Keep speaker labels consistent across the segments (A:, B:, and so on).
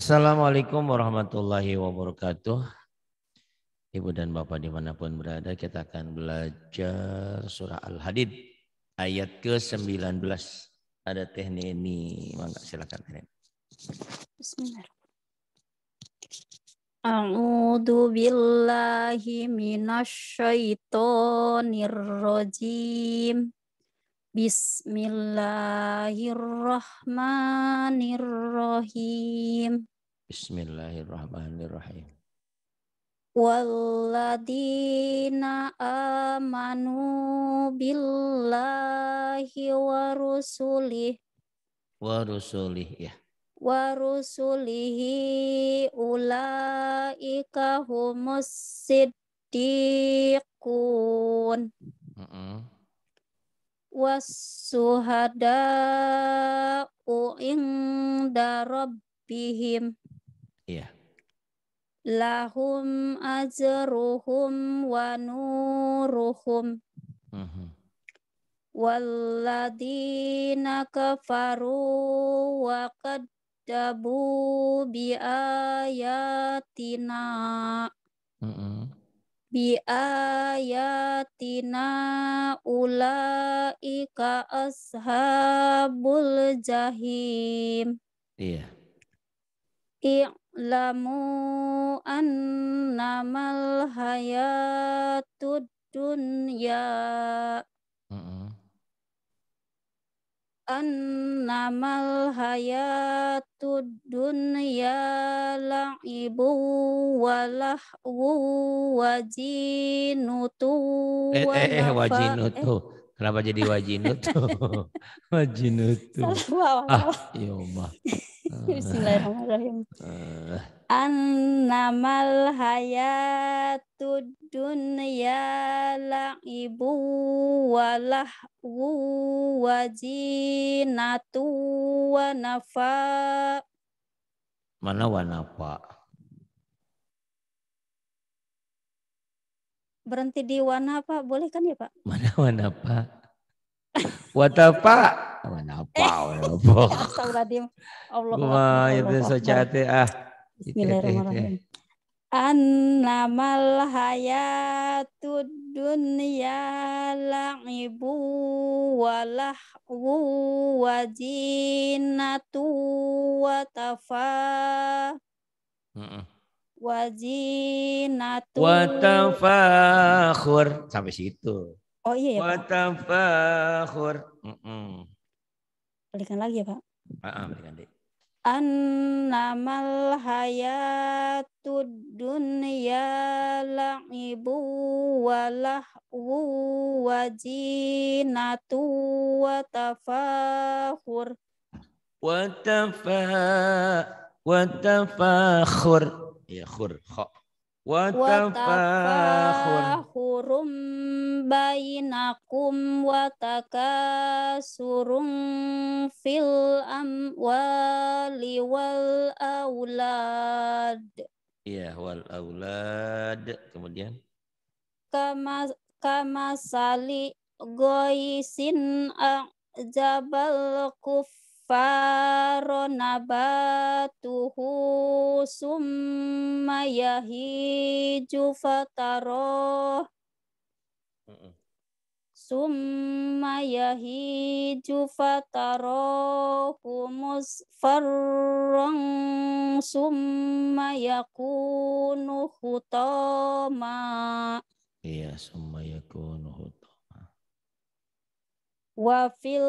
A: Assalamualaikum warahmatullahi wabarakatuh. Ibu dan Bapak dimanapun berada, kita akan belajar surah Al-Hadid ayat ke-19. Ada teknik ini, mangga silakan Neni.
B: Bismillahirrahmanirrahim. billahi Bismillahirrahmanirrahim.
A: Bismillahirrahmanirrahim.
B: Walladina amanu billahi wa rusulih.
A: Wa rusulih ya.
B: Wa rusulihi ulaika humus siddiqun. Uh -uh. Wassuhada'u inda rabbihim Iya. Lahum ajruhum wa nuruhum. Mhm. Walladina kafaru wa kadabu bi ayatina. Mhm. bi ayatina ulaika ashabul jahim. Iya. Yeah. Lamu annamal hayatud dunya mm -hmm. annamal hayatud dunya la'ibu walahwu eh, eh, eh, wajinutu eh, eh, eh wajinutu
A: kenapa jadi wajinutu wajinutu ah
B: ya Allah Bismillahirrahmanirrahim. Eh. Annamal hayatud dunya la'ibu wa lahwu wa zinatu wa nafa.
A: Mana wa nafa?
B: Berhenti di wana, Pak. Boleh kan ya, Pak?
A: Mana wana, Pak? Watapak mana apa apa astagfirullahaladzim
B: Allah ma ya bisa ya. cate
C: ah ya. bismillahirrahmanirrahim
B: annamal hayatud dunya la'ibu wa
A: sampai situ
B: Oh iya ya. Watafakhur. Mm Balikan lagi ya Pak.
C: Ah, ah balikan deh.
B: Annamal hayatu dunya la'ibu wa lahwu wa jinatu wa tafakhur.
C: Wa tafa wa tafakhur. Ya khur kha. وتفاخر
B: watakasurum fil في الأموال والأولاد
C: Iya, wal
A: aulad. Kemudian
B: kama kama sali goisin jabal kuf faron nabatuhu summa yahiju fataroh summa yahiju fatarohu farang summa yakunuhu hutama
A: iya summa yakunuhu
B: wa fil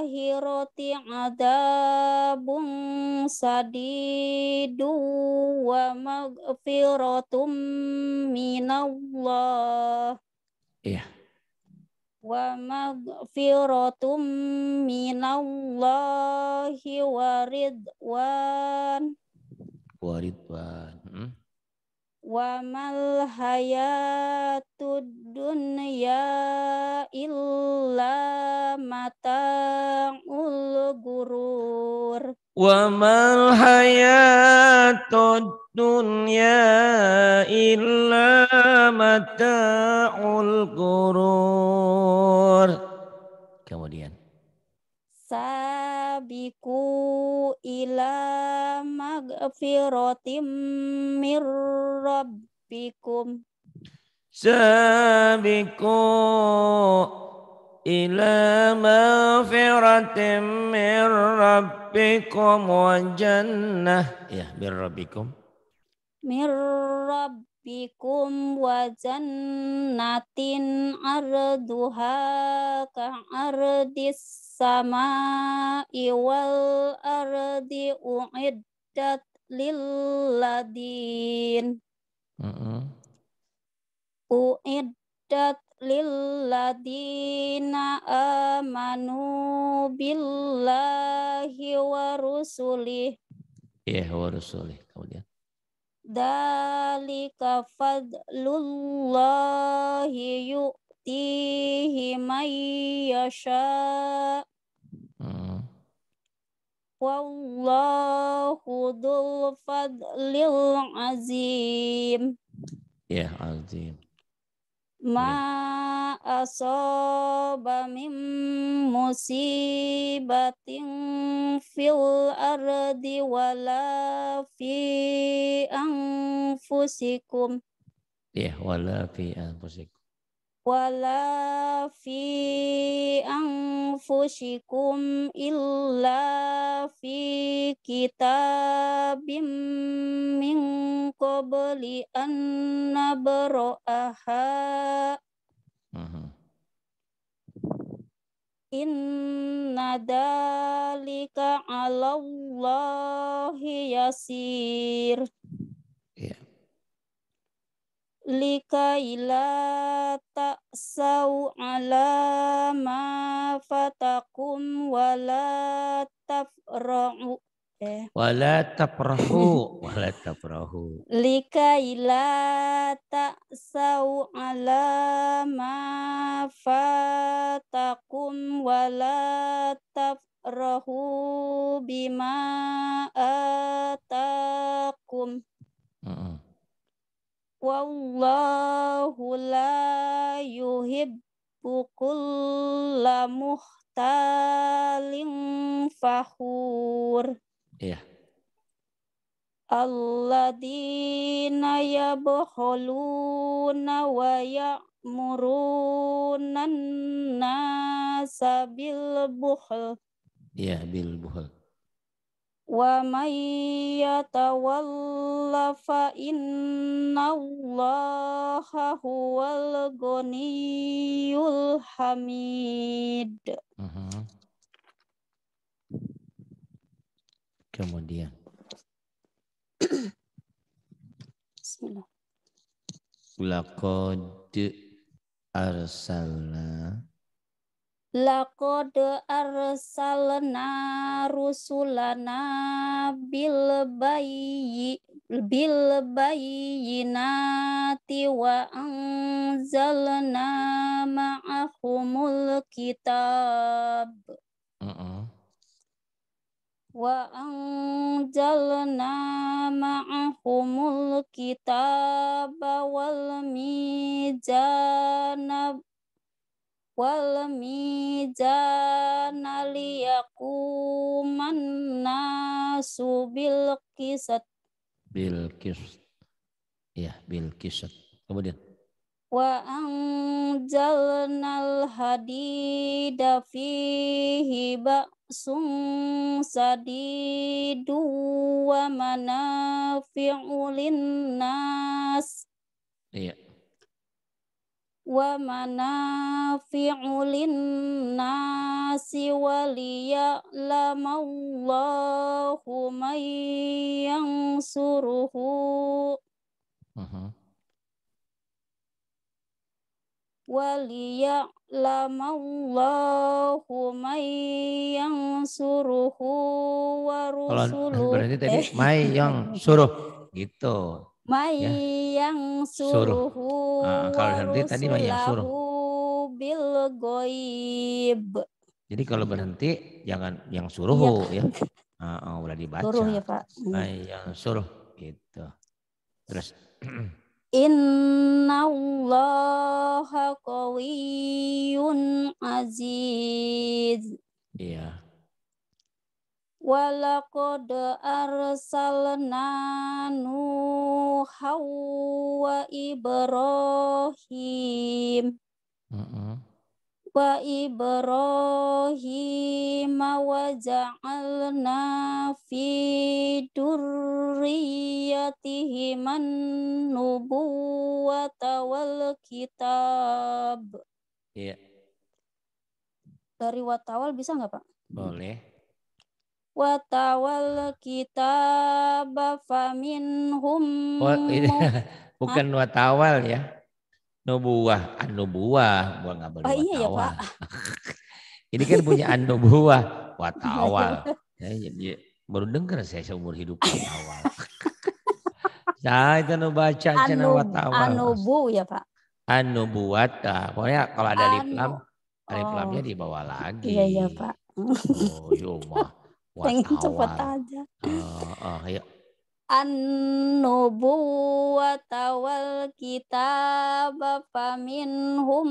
B: akhirati adabun sadidu wa magfiratum minallah iya wa magfiratum minallahi waridwan
A: waridwan hmm?
B: wa mal hayatud dunya illa mata'ul gurur
C: wa mal hayatud dunya illa mata'ul gurur kemudian
B: sabiku ila magfiratim mir rabbikum
C: sabiqu ila magfiratim mir rabbikum wa jannah ya mir rabbikum
B: mir rabbikum wa jannatin arduha ka ardis sama iwal ardi u'id uiddat lilladin. Uh-uh. Uiddat lilladina amanu billahi wa rusulih.
A: Iya, yeah, wa rusulih. Kemudian.
B: Dalika fadlullahi yu'tihi man yasha' Wallahu dhul fadlil azim.
A: Ya, azim.
B: Ma ya. asaba min musibatin fil ardi wala fi anfusikum.
A: Ya, wala fi anfusikum
B: wala fi anfusikum illa fi kitabim min qabli an nabra'aha Inna dalika ala Allahi yasir Lika la ta'sau ala ma fatakum wala la tafra'u eh.
A: wala tafrahu wala taprahu
B: Lika la ala ma fatakum wala tafrahu bima atakum mm Wallahu la yuhibbu kulla muhtalim fahur. Iya. Alladina yabuhuluna wa ya murunan nasabil buhl.
A: Iya, bil buhl.
B: ومن يتول فإن الله هو الغني uh -huh. kemudian Bismillah.
A: Laqad arsalna
B: Laqad arsalna rusulana bil bayyi bil bayyinati wa anzalna ma'ahumul kitab. Uh -uh. Wa anzalna ma'ahumul kitab wal mizanab wal mizana liyakuman nasu bil kisat
A: bil kisat ya bil kisat kemudian
B: wa anjalnal hadida fihi ba'sum sadidu wa manafi'u linnas wa manafi'u linnasi wa liya'lamallahu man yansuruhu uh-huh. wa liya'lamallahu man yansuruhu wa rusuluhu berarti tadi may yang
A: suruh gitu Ya. Mayang suruh. Ah, ah, kalau berhenti tadi mayang suruh.
B: Bil goib.
A: Jadi kalau iya. berhenti jangan yang suruh iya. ya. ya. Uh, udah dibaca. Suruh ya Pak. Hmm. Mayang suruh gitu. Terus.
B: Inna Allah kawiyun aziz. Iya. Walaqad arsalna nuhaw wa Ibrahim Wa Ibrahim wa ja'alna fi durriyatihim nubuwata wal kitab Iya. Yeah. Dari watawal bisa nggak Pak? Boleh watawal kitaba faminhum
A: iya. bukan watawal ya nubuah an-nubuah gua nggak boleh oh, iya ya, Pak.
B: ini kan punya an-nubuah
A: watawal ya, ya, ya, baru dengar saya seumur hidup watawal Nah, itu nu baca anu, watawal. Anubu ya Pak. Anubuat. Nah, pokoknya kalau ada anu, lip lam,
B: lip lamnya oh. dibawa
A: lagi. Iya, iya Pak. oh, mah. Ya pengen cepet
B: aja uh,
A: oh, uh, oh, ayo
B: An-nubuwata kita kitab minhum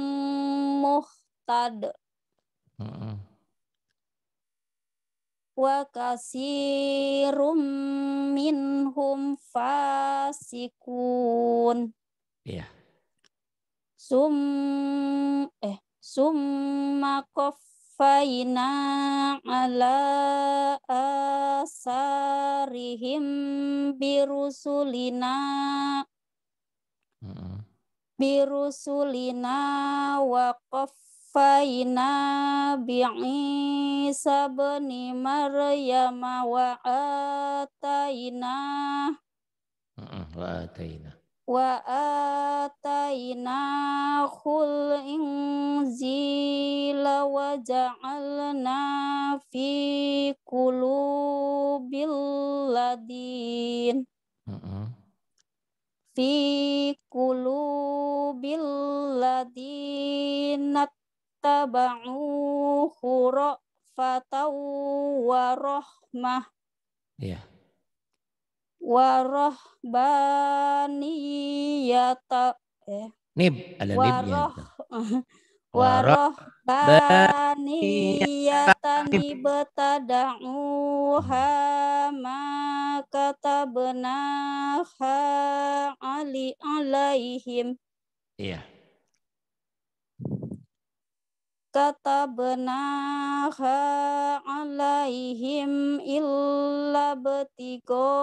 B: muhtad uh -uh. Wa kasirum minhum fasikun Iya yeah. Sum eh summa kof fayna ala asarihim birusulina birusulina waqafayna bi'isa bani maryama wa atayna wa atayna wa atainahul inzila wa ja'alna fi qulubil ladin uh fi qulubil ladin tabauhu fatau wa rahmah warohbaniyata eh nib ada nibnya waroh baniyatan ibtada'uha ma benaha ali alaihim iya katabnaha alaihim illa betigo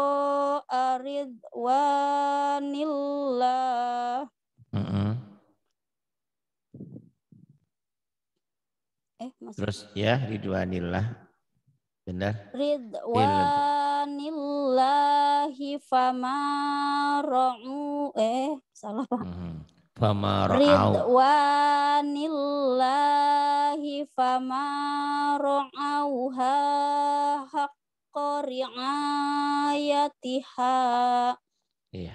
B: aridwanillah. Mm -hmm. Eh, Terus
A: ya ridwanillah. Benar.
B: Ridwanillahi fama ra'u eh salah Pak. Hmm.
C: Fama ra'u.
B: Allahi fa ma ra'awha haqqo ri'ayatiha iya.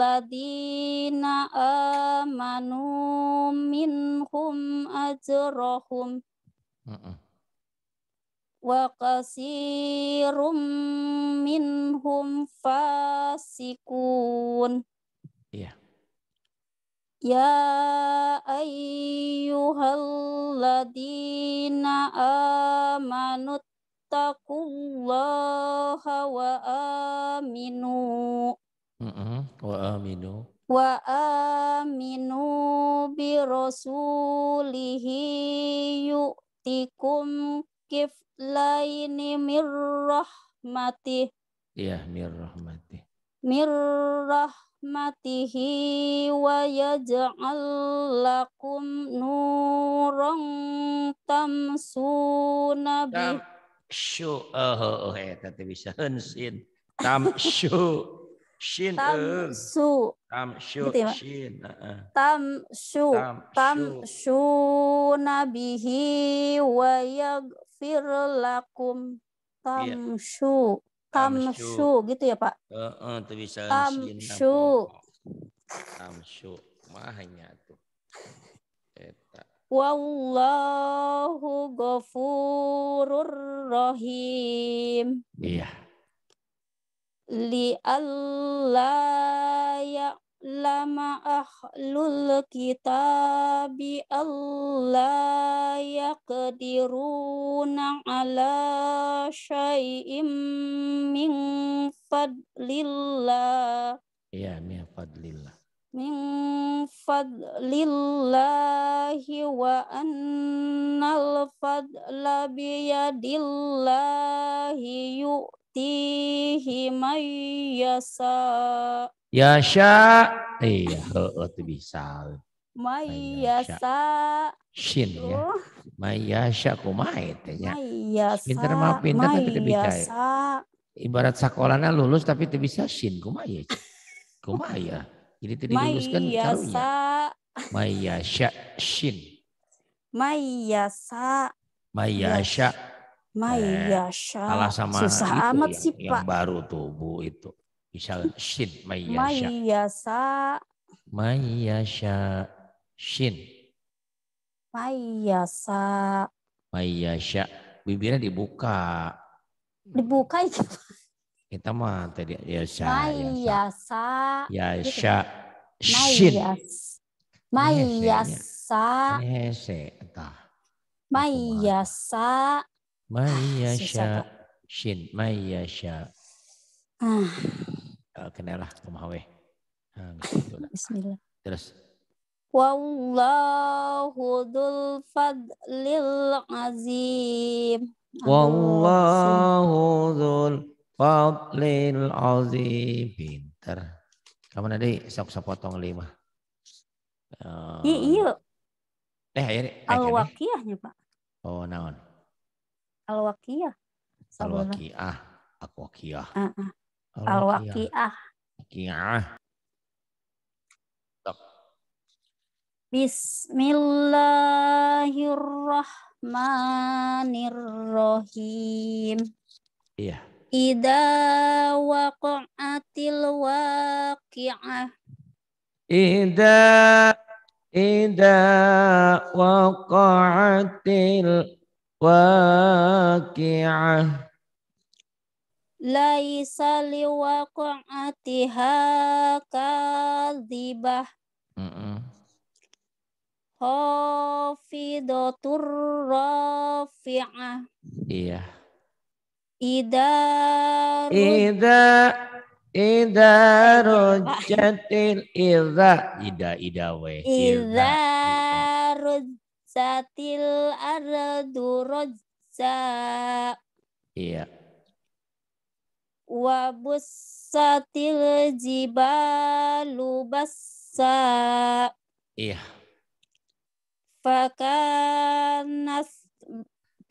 B: ladina amanu minhum ajrohum Wa qasirum minhum fasikun Ya ayyuhal ladina amanut taqullaha wa aminu
A: mm -hmm. Wa aminu
B: Wa aminu bi rasulihi kif laini mirrahmatih
A: Ya mirrahmatih
B: Mirrahmatih rahmatihi wa yaj'al lakum nuran tamsuna bi syu
A: Oh, eta teh bisa
C: heunsieun. Tamsyu. Shin tamsu tamsu gitu
B: shin tamsu tamsu nabihi wa yaghfir lakum tamsu Tamshu gitu ya Pak?
C: Heeh, uh, bisa Tamshu.
A: Tamshu. Mahanya tuh. Eta.
B: Wallahu ghafurur rahim. Iya. Li Allah ya lama ahlul kitabi Allah yaqdiruna ala syai'im min fadlillah
A: ya min fadlillah
B: min fadlillahi wa annal fadla biyadillahi yu'tihi may yasa'
C: Ya, sya. Iya,
A: heeh tuh bisa.
B: Mayasa.
A: Shin ya. Mayasa mai teh ya, nya.
B: Mayasa. Pinter mah pinter tapi teu bisa. Ya.
A: Ibarat sakolana lulus tapi teu bisa shin Ku mai ya. Jadi teu diluluskeun karunya. Mayasa shin.
B: Mayasa.
A: Mayasa. Iya.
B: Mayasa. Eh, sama Susah itu amat sih, sih, yang Pak.
A: baru tuh Bu itu. Misal shin
B: mayyasha.
A: Mayyasha. shin.
B: Mayyasha.
A: Mayyasha. Bibirnya dibuka.
B: Dibuka itu.
A: Kita mah tadi ya yasha.
B: Mayyasha. sya. Shin. Mayyasha.
A: Nese.
B: Mayyasha.
A: Mayyasha. Shin. Mayyasha. Ah. Eh, kenelah rumah weh. Eh, gitu
B: bismillah. Terus. Wallahu dzul fadlil azim.
C: Wallahu dzul
A: fadlil azim. Pinter. Kamu nanti sok sok potong lima. Uh, iya. Eh,
B: ayo. Al-Waqiyahnya, Pak. Oh, naon. Al-Waqiyah. Al-Waqiyah.
A: Al-Waqiyah. Uh -uh. Al-Waqi'ah. Waqi'ah.
B: Bismillahirrahmanirrahim. Iya. Ida waqa'atil waqi'ah.
C: Ida Ida waqa'atil waqi'ah
B: laisa liwaqatiha kadhibah Hafidotur rafi'ah. Iya. Ida Ida
C: Ida rujatil Ida
A: Ida Ida we Ida
B: rujatil ardu rujat Iya Wabusatil jibalu bassa. Iya. Fakanas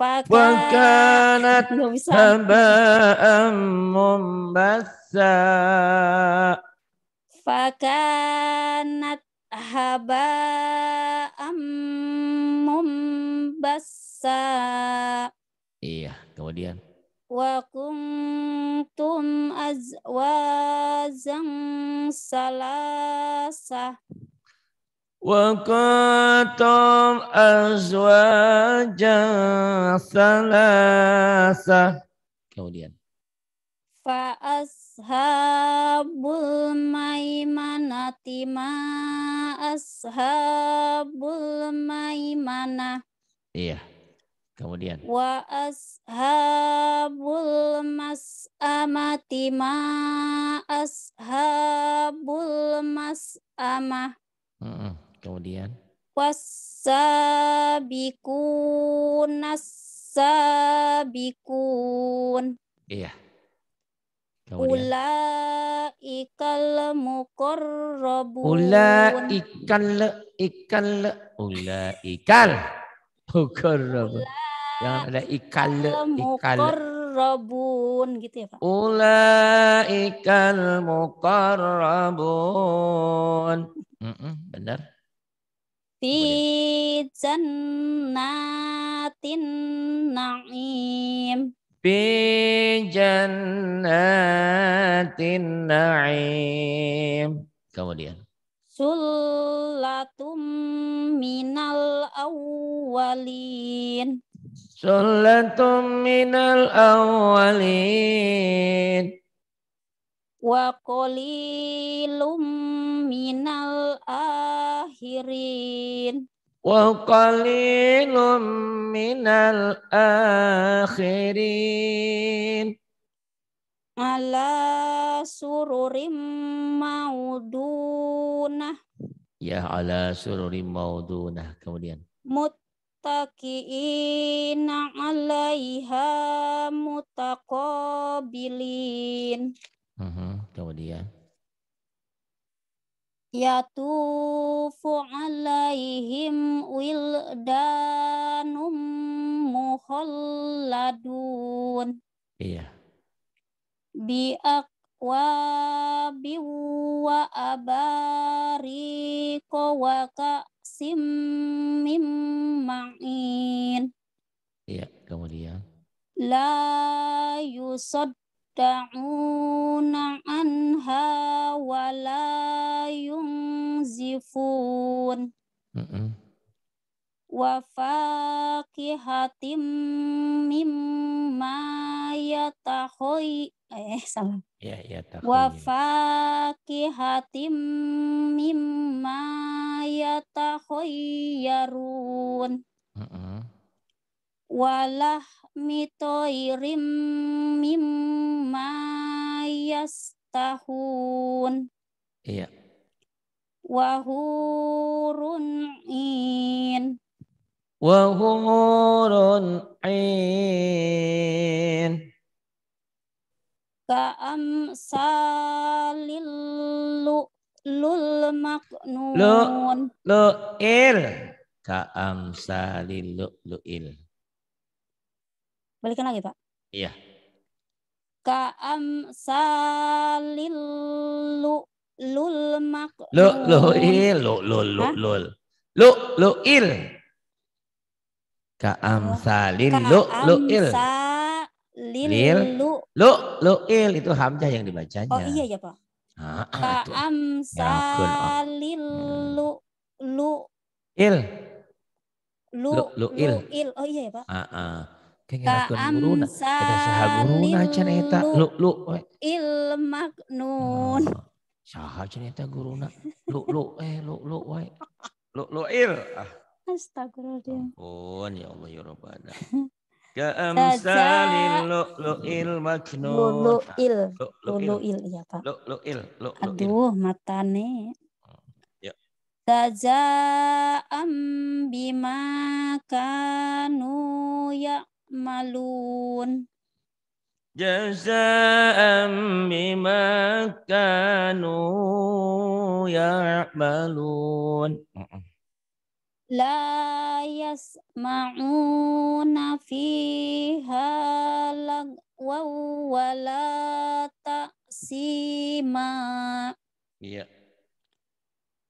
B: Fakanat, Fakanat
C: haba'am mumbassa.
B: Fakanat haba'am bassa
A: Iya, kemudian.
B: وكنتم أزواجا ثلاثة
C: وكنتم أزواجا salasa. kemudian
B: Fa'ashabul maimanati ma ashabul maimanah.
A: Iya. Kemudian.
B: Wa ashabul mas'amati ma ashabul mas'amah.
A: mm Kemudian.
B: Wasabikun nasabikun.
A: Iya. Kemudian.
B: Ulaikal mukorrobun. Ulaikal
A: ikal ulaikal mukorrobun.
C: Ula yang ada ikal ikal
B: muqarrabun gitu ya Pak.
C: Ulaikal muqarrabun. Mm -mm, benar.
B: Fi jannatin na'im.
C: Fi jannatin na'im. Kemudian.
B: Sulatum minal awwalin.
C: Sulatum minal awalin
B: wa qalilum minal akhirin
C: wa qalilum
B: minal akhirin ala sururim maudunah
A: ya ala sururim maudunah kemudian
B: mut muttaqiina 'alaiha mutaqabilin. Uh
A: mm-hmm, -huh. Kemudian
B: Yatufu 'alaihim wildanum mukhalladun. Iya. Bi wa biwa abari wa ka nafsim mimma'in. Iya, kemudian. La yusaddauna anha wa la yunzifun. Mm -mm. Wa faqihatim mimma yatahoy eh salah. Ya, ya, wa faqihatim mimma yatahayyarun. Mm -mm. Walah mitoirim mimma yastahun. Iya. Wahurun in.
C: Wahurun in
B: salilu lul maknun.
A: salilu lu il Balikan lagi, Pak. Iya.
B: Ka'amsalil lu'lul maknun. lu Lu'lul.
C: Lu'lul. salilu lu il Ka'amsalil lu'lu'il. Lu lu
A: il itu hamzah yang dibacanya. Oh iya ya, Pak. Ah, ah
B: Ta'am salil ya lu lu il. Lu lu il. Oh iya ya, Pak. Heeh. Ah, ah. Ta'am salil lu lu il maknun. Ah,
A: saha cerita guruna. Lu lu
C: eh lu lu wae. Lu lu il. Ah.
B: oh
C: Ampun, ya Allah, ya Rabbana. Ka'amsalil lu'lu'il maknun. Lu'lu'il. Lu'lu'il, iya Pak. Lu'lu'il.
B: Aduh, matane. Jazaa'am hmm, ya. bima kanu ya'malun.
C: Jazaa'am bima kanu ya'malun. Mm
B: لا يسمعون فيها لغوا ولا تأسيما Iya.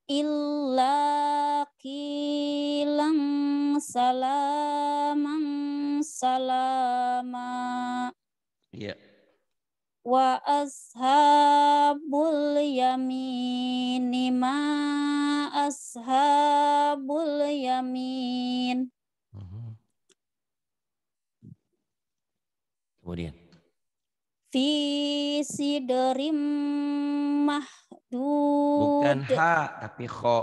B: Illa kilang salaman salama. Iya. Wa ashabul yamini ma ashabul yamin. Mhm. Kemudian. Fi sidrim mahdud. Bukan ha
A: tapi kho.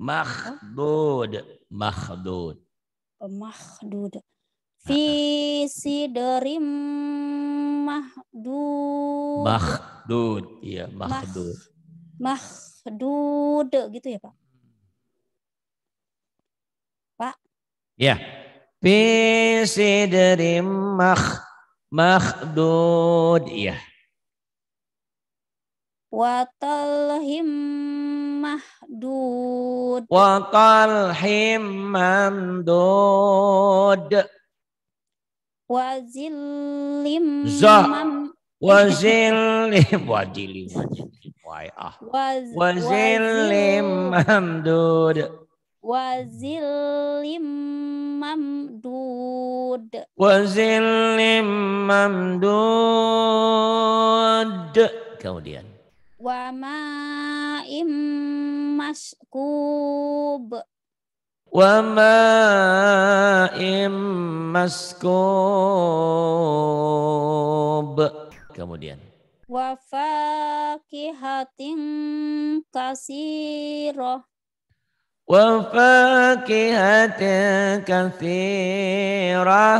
A: Mahdud. Mahdud.
B: Mahdud. Fi sidrim mahdud.
A: Mahdud. Iya mahdud.
B: Mahdud gitu ya Pak.
C: Ya. Fi sidrim makh makhdud. Ya.
B: Wa talhim mahdud.
C: Wa talhim
B: wazilim, Wa zillim mam.
C: Wa zillim. Wa zillim.
B: Wa zillim ah.
C: mandud.
B: Wazilim mamdud.
C: Wazilim mamdud. Kemudian.
B: Wama maskub.
C: Wama maskub. Kemudian.
B: Wa Wafakihatin kasiroh
C: وفاكهة كثيرة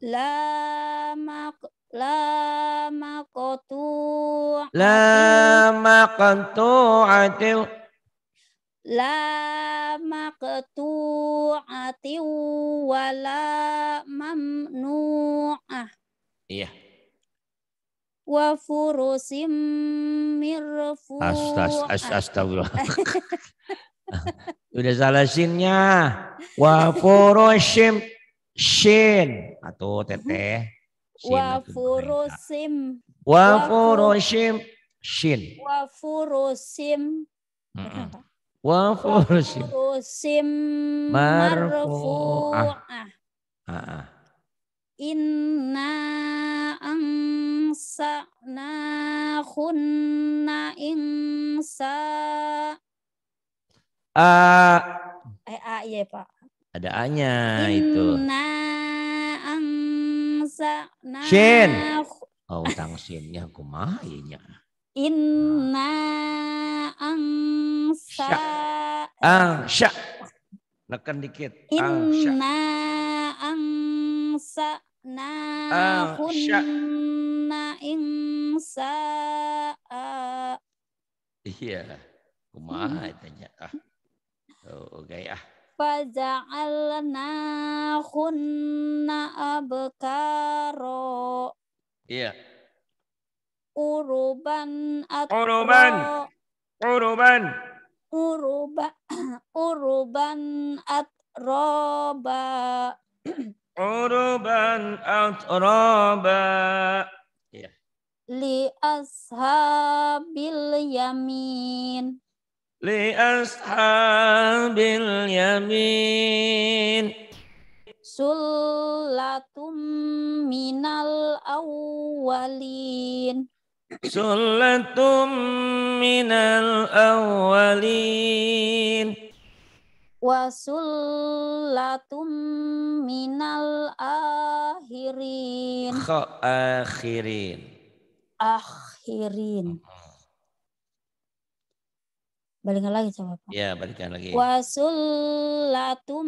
B: لا مق لا مقطوعة لا
C: مقطوعة
B: لا مقطوعة ولا ممنوعة Iya. Wa furusim mirfu'ah. Astagfirullah.
C: Udah salah sinnya. Wa furushim shin. Atau teteh.
B: Wa furushim. Wa furushim shin. Wa furushim.
C: Wa furusim.
B: Furushim marfu'ah. Ah. Inna angsa'na khunna insa'
C: A.
B: Eh, A ya Pak.
C: Ada A-nya itu. Inna
B: angsa na Shin. Oh,
A: tang shinnya kumaha ya.
B: Inna angsa. Angsa.
C: Nekan dikit. Angsa. Inna
B: angsa na hunna insa.
C: Iya.
A: Kumaha itu ya. Ah. Oh, okay ah.
B: Faja'alna khunna abkaro. Iya. Uruban atro. Uruban.
C: Uruban.
B: Uruba, uruban atroba.
C: uruban atroba. Iya.
B: Li ashabil yamin
C: ashabil yamin
B: Sulatum minal awwalin
C: Sulatum minal
B: awwalin Wasulatum minal akhirin
C: Akhirin
B: Akhirin Balikan lagi coba
C: Pak. Iya, balikan lagi.
B: Wasullatum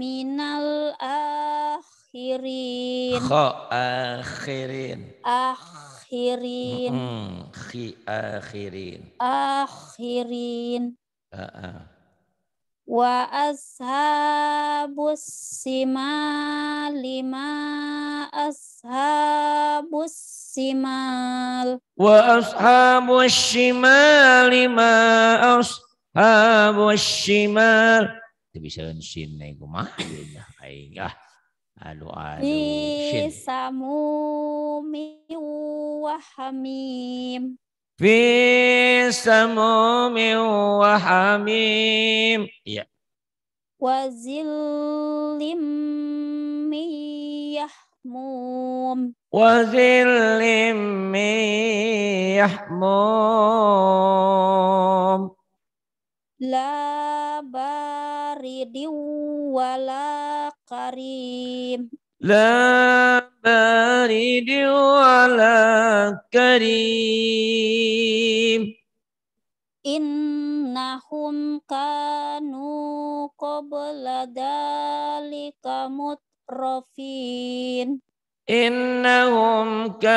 B: minal akhirin. Kho
C: akhirin.
B: Akhirin.
C: -hmm. Khi akhirin.
B: Akhirin. Uh -uh wa ashabus sima lima ashabus simal
C: wa ashabus sima lima ashabus simal
A: tebisan sin nih iku mah ya, aing
C: ah alu aduh. Di
B: samumi wahamim
C: fi samumin wa hamim ya
B: wa zillim yahmum
C: wa zillim yahmum
B: la baridin wala karim
C: Lambat dijual
B: lagi. Innahum kau kau bela dari kamu terafin.
C: Innahum kau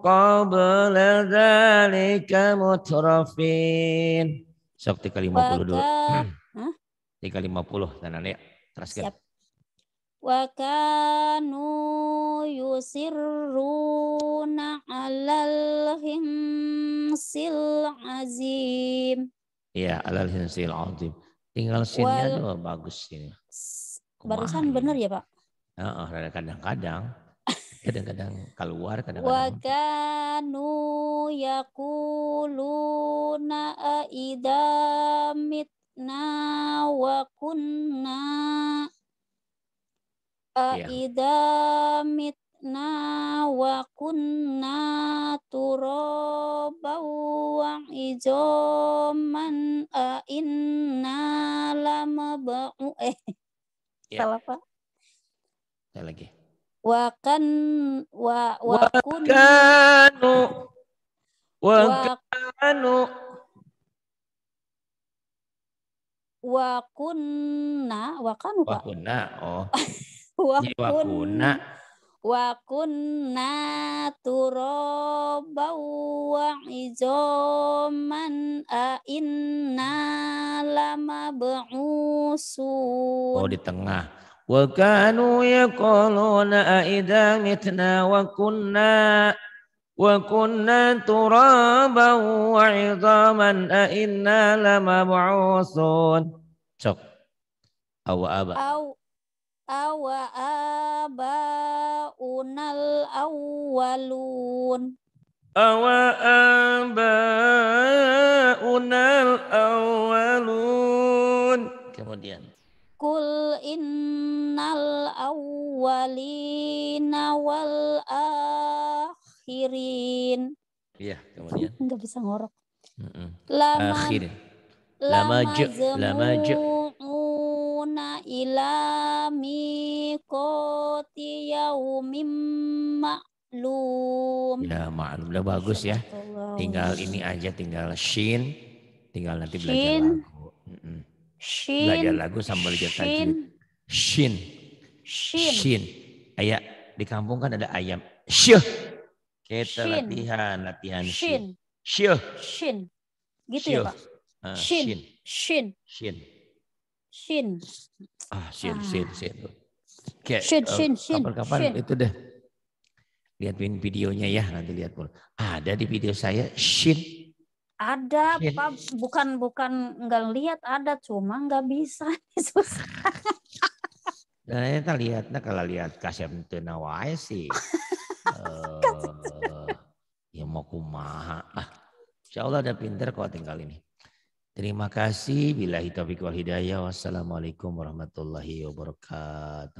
C: kau bela dari kamu terafin. tiga
A: lima puluh dua tiga lima puluh dan aneh ya. teruskan
B: wa kanu yusirruna 'alal hinsil azim.
A: Iya, 'alal hinsil azim. Tinggal sinnya tuh bagus ini.
B: Barusan benar ya, Pak?
A: Heeh, uh, kadang-kadang ya, kadang-kadang keluar
B: kadang-kadang wakanu yakuluna yaquluna mitna Aida iya. mitna wa kunna turabau wa ijaman a inna bau eh iya. salah Pak. Saya lagi. Wa kan wa wa, wa kunna wa kanu wa kunna wa kanu Pak. Wa kunna
A: oh. wakuna
B: wakuna turobau wa izoman a inna ba'usu oh di tengah
C: wa kanu yaquluna a idza mitna wa kunna wa kunna turaban wa 'idhaman a inna lamab'usun cok aw aba
B: aw awa abaunal awalun awa abaunal
C: awalun kemudian
B: kul innal awwalina wal akhirin iya kemudian enggak bisa ngorok mm -mm. lama akhirin
A: lama lama
B: لمجموعون ilami koti yaumim maklum. Ya
A: maklum, udah bagus ya. Tinggal ini aja, tinggal shin, tinggal nanti belajar shin.
B: lagu. Shin. Belajar lagu
A: sambil belajar tadi Shin.
B: Shin. Shin.
A: Ayah, di kampung kan ada ayam. Syuh. Kita shin. latihan, latihan shin. Shin.
B: Shin. Gitu ya Pak? Ah, shin. shin. Shin. Shin. Shin.
A: Ah, shin, ah. shin, shin. Kayak, shin, eh, shin, shin. Kapan-kapan itu deh. Lihatin videonya ya, nanti lihat pun. Ada di video saya shin.
B: Ada, shin. Pak. Bukan bukan nggak lihat ada, cuma nggak bisa.
A: nah ini kita lihat, nah kalau lihat kasih tena wae sih. Eh, ya mau kumaha. Ah, insya Allah ada pinter kok tinggal ini. Terima kasih. Bila hitafiq wal hidayah. Wassalamualaikum warahmatullahi wabarakatuh.